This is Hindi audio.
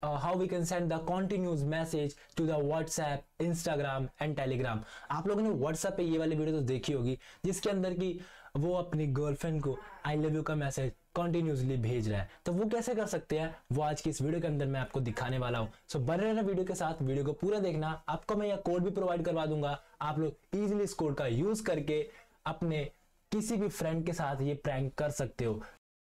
Uh, how we can send the continuous message to the WhatsApp, Instagram and Telegram. आप लोगों ने WhatsApp पे ये वाली वीडियो तो देखी होगी जिसके अंदर की वो अपनी गर्लफ्रेंड को आई लव यू का मैसेज कंटिन्यूसली भेज रहा है तो वो कैसे कर सकते हैं वो आज की इस वीडियो के अंदर मैं आपको दिखाने वाला हूँ सो so, बने रहना वीडियो के साथ वीडियो को पूरा देखना आपको मैं यह कोड भी प्रोवाइड करवा दूंगा आप लोग इजिली इस कोड का यूज करके अपने किसी भी फ्रेंड के साथ ये प्रैंक कर सकते हो